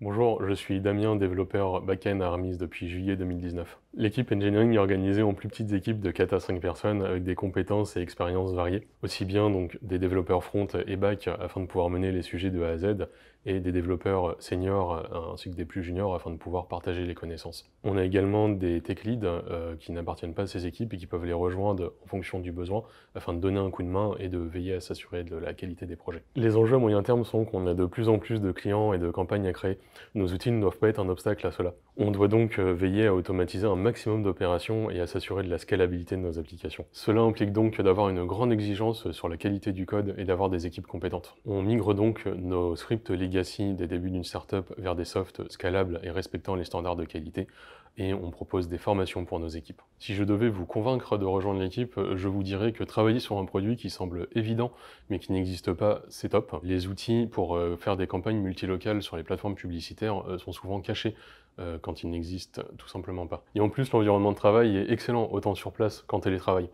Bonjour, je suis Damien, développeur back-end à Armis depuis juillet 2019. L'équipe engineering est organisée en plus petites équipes de 4 à 5 personnes avec des compétences et expériences variées, aussi bien donc des développeurs front et back afin de pouvoir mener les sujets de A à Z et des développeurs seniors ainsi que des plus juniors afin de pouvoir partager les connaissances. On a également des tech leads euh, qui n'appartiennent pas à ces équipes et qui peuvent les rejoindre en fonction du besoin afin de donner un coup de main et de veiller à s'assurer de la qualité des projets. Les enjeux à moyen terme sont qu'on a de plus en plus de clients et de campagnes à créer nos outils ne doivent pas être un obstacle à cela. On doit donc euh, veiller à automatiser un maximum d'opérations et à s'assurer de la scalabilité de nos applications. Cela implique donc d'avoir une grande exigence sur la qualité du code et d'avoir des équipes compétentes. On migre donc nos scripts legacy des débuts d'une startup vers des softs scalables et respectant les standards de qualité et on propose des formations pour nos équipes. Si je devais vous convaincre de rejoindre l'équipe, je vous dirais que travailler sur un produit qui semble évident mais qui n'existe pas, c'est top. Les outils pour euh, faire des campagnes multilocales sur les plateformes publiques euh, sont souvent cachés euh, quand ils n'existent tout simplement pas. Et en plus, l'environnement de travail est excellent autant sur place qu'en télétravail.